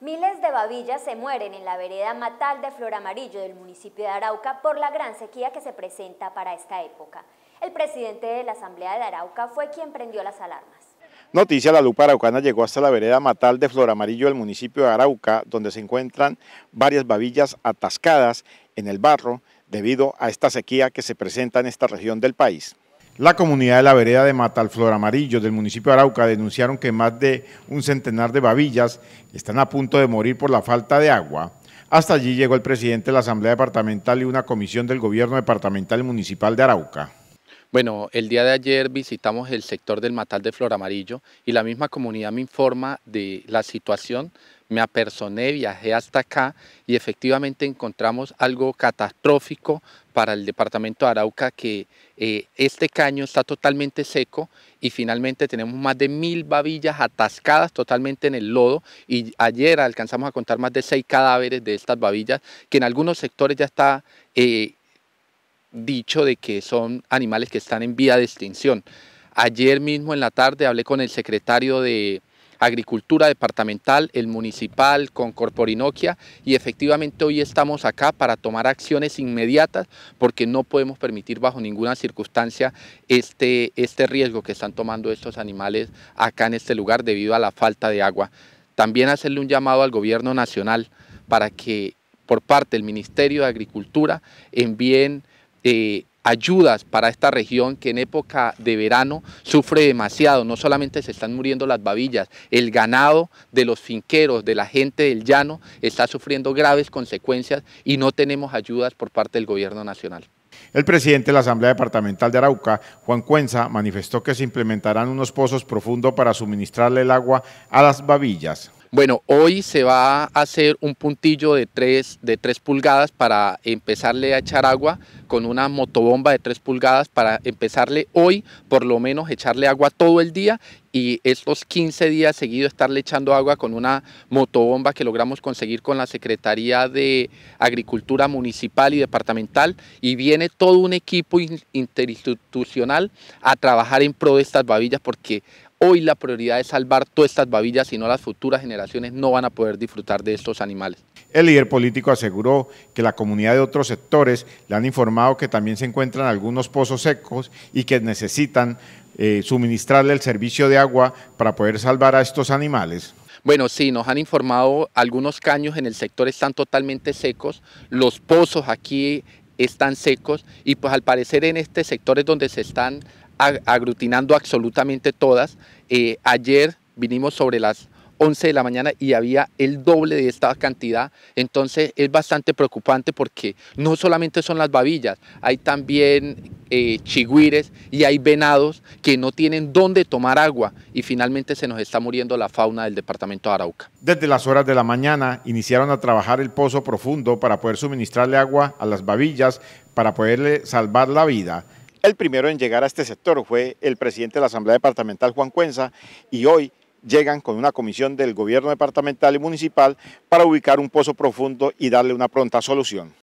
Miles de babillas se mueren en la vereda Matal de Flor Amarillo del municipio de Arauca por la gran sequía que se presenta para esta época. El presidente de la Asamblea de Arauca fue quien prendió las alarmas. Noticia La Lupa Araucana llegó hasta la vereda Matal de Flor Amarillo del municipio de Arauca, donde se encuentran varias babillas atascadas en el barro debido a esta sequía que se presenta en esta región del país. La comunidad de la vereda de Matalflor Amarillo del municipio de Arauca denunciaron que más de un centenar de babillas están a punto de morir por la falta de agua. Hasta allí llegó el presidente de la Asamblea Departamental y una comisión del Gobierno Departamental Municipal de Arauca. Bueno, el día de ayer visitamos el sector del Matal de Flor Amarillo y la misma comunidad me informa de la situación. Me apersoné, viajé hasta acá y efectivamente encontramos algo catastrófico para el departamento de Arauca que eh, este caño está totalmente seco y finalmente tenemos más de mil babillas atascadas totalmente en el lodo y ayer alcanzamos a contar más de seis cadáveres de estas babillas que en algunos sectores ya está eh, dicho de que son animales que están en vía de extinción. Ayer mismo en la tarde hablé con el secretario de Agricultura Departamental, el municipal, con Corporinoquia y efectivamente hoy estamos acá para tomar acciones inmediatas porque no podemos permitir bajo ninguna circunstancia este, este riesgo que están tomando estos animales acá en este lugar debido a la falta de agua. También hacerle un llamado al gobierno nacional para que por parte del Ministerio de Agricultura envíen eh, ayudas para esta región que en época de verano sufre demasiado. No solamente se están muriendo las babillas, el ganado de los finqueros, de la gente del llano, está sufriendo graves consecuencias y no tenemos ayudas por parte del gobierno nacional. El presidente de la Asamblea Departamental de Arauca, Juan Cuenza, manifestó que se implementarán unos pozos profundos para suministrarle el agua a las babillas. Bueno, hoy se va a hacer un puntillo de 3, de pulgadas para empezarle a echar agua con una motobomba de 3 pulgadas para empezarle hoy, por lo menos echarle agua todo el día y estos 15 días seguidos estarle echando agua con una motobomba que logramos conseguir con la Secretaría de Agricultura Municipal y Departamental y viene todo un equipo interinstitucional a trabajar en pro de estas babillas porque Hoy la prioridad es salvar todas estas babillas, si no las futuras generaciones no van a poder disfrutar de estos animales. El líder político aseguró que la comunidad de otros sectores le han informado que también se encuentran algunos pozos secos y que necesitan eh, suministrarle el servicio de agua para poder salvar a estos animales. Bueno, sí, nos han informado algunos caños en el sector están totalmente secos, los pozos aquí están secos y pues al parecer en este sector es donde se están aglutinando absolutamente todas. Eh, ayer vinimos sobre las 11 de la mañana y había el doble de esta cantidad. Entonces es bastante preocupante porque no solamente son las babillas, hay también eh, chigüires y hay venados que no tienen dónde tomar agua y finalmente se nos está muriendo la fauna del departamento de Arauca. Desde las horas de la mañana iniciaron a trabajar el pozo profundo para poder suministrarle agua a las babillas para poderle salvar la vida. El primero en llegar a este sector fue el presidente de la Asamblea Departamental, Juan Cuenza, y hoy llegan con una comisión del gobierno departamental y municipal para ubicar un pozo profundo y darle una pronta solución.